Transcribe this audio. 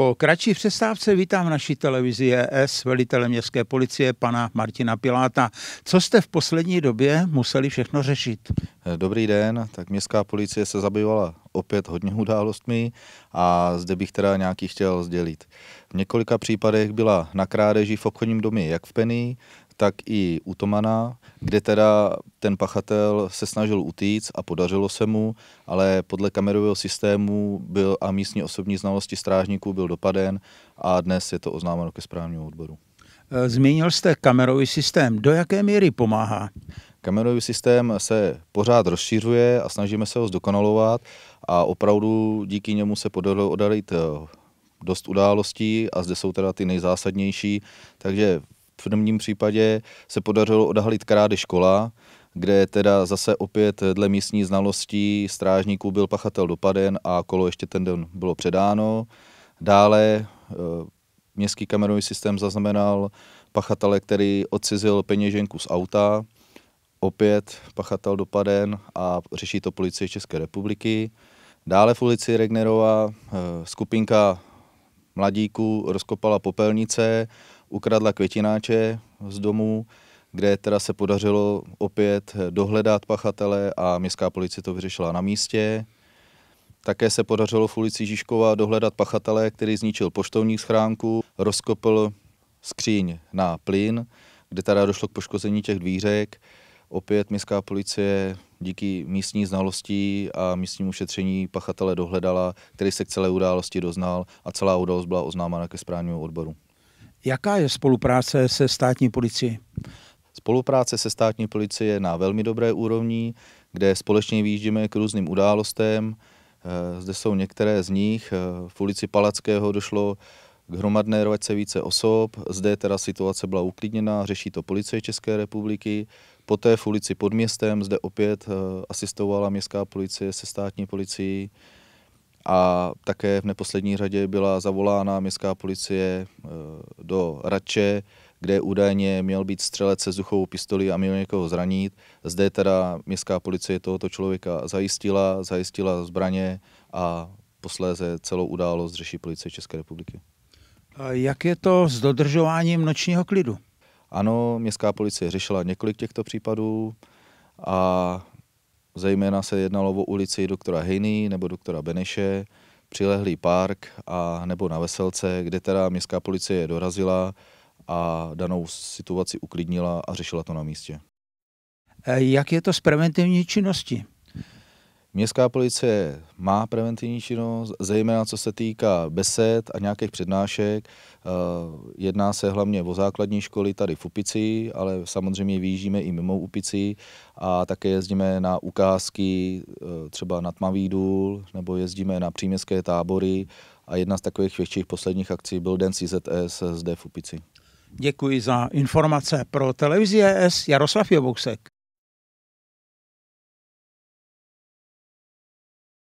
Po kratší přestávce vítám naší televizi ES velitele městské policie pana Martina Piláta. Co jste v poslední době museli všechno řešit? Eh, dobrý den, tak městská policie se zabývala opět hodně událostmi a zde bych teda nějaký chtěl sdělit. V několika případech byla na krádeži v obchodním domě jak v Penny, tak i u Tomana, kde teda ten pachatel se snažil utíct a podařilo se mu, ale podle kamerového systému byl a místní osobní znalosti strážníků byl dopaden a dnes je to oznámeno ke správnímu odboru. Eh, Zmínil jste kamerový systém. Do jaké míry pomáhá? Kamenový systém se pořád rozšířuje a snažíme se ho zdokonalovat a opravdu díky němu se podařilo odhalit eh, dost událostí a zde jsou teda ty nejzásadnější, takže v prvním případě se podařilo odhalit krády škola, kde teda zase opět dle místní znalostí strážníků byl pachatel dopaden a kolo ještě ten den bylo předáno. Dále eh, městský kamerový systém zaznamenal pachatele, který odcizil peněženku z auta, opět pachatel dopaden a řeší to policie České republiky. Dále v ulici Regnerova eh, skupinka mladíků rozkopala popelnice, ukradla květináče z domu, kde teda se podařilo opět dohledat pachatele a městská policie to vyřešila na místě. Také se podařilo v ulici Žižkova dohledat pachatele, který zničil poštovní schránku, rozkopl skříň na plyn, kde teda došlo k poškození těch dvířek Opět městská policie díky místní znalosti a místnímu šetření pachatele dohledala, který se k celé události doznal a celá událost byla oznámena ke správnímu odboru. Jaká je spolupráce se státní policií? Spolupráce se státní policií je na velmi dobré úrovni, kde společně výjíždíme k různým událostem. Eh, zde jsou některé z nich. Eh, v ulici Palackého došlo k hromadné rovačce více osob. Zde teda situace byla uklidněná, řeší to policie České republiky. Poté v ulici pod městem zde opět eh, asistovala městská policie se státní policií a také v neposlední řadě byla zavolána městská policie eh, do Radče, kde údajně měl být střelec se vzduchovou pistoli a měl někoho zranit. Zde teda městská policie tohoto člověka zajistila, zajistila zbraně a posléze celou událost řeší policie České republiky. Jak je to s dodržováním nočního klidu? Ano, městská policie řešila několik těchto případů a zejména se jednalo o ulici doktora Hejny nebo doktora Beneše, přilehlý park a nebo na Veselce, kde teda městská policie dorazila a danou situaci uklidnila a řešila to na místě. Eh, jak je to s preventivní činností? Městská policie má preventivní činnost, zejména co se týká besed a nějakých přednášek. Eh, jedná se hlavně o základní školy tady v Upici, ale samozřejmě výjíždíme i mimo Upici a také jezdíme na ukázky eh, třeba na Tmavý důl nebo jezdíme na příměstské tábory a jedna z takových větších posledních akcí byl Den CZS zde v Upici. Děkuji za informace pro televizi ES Jaroslav Jobousek.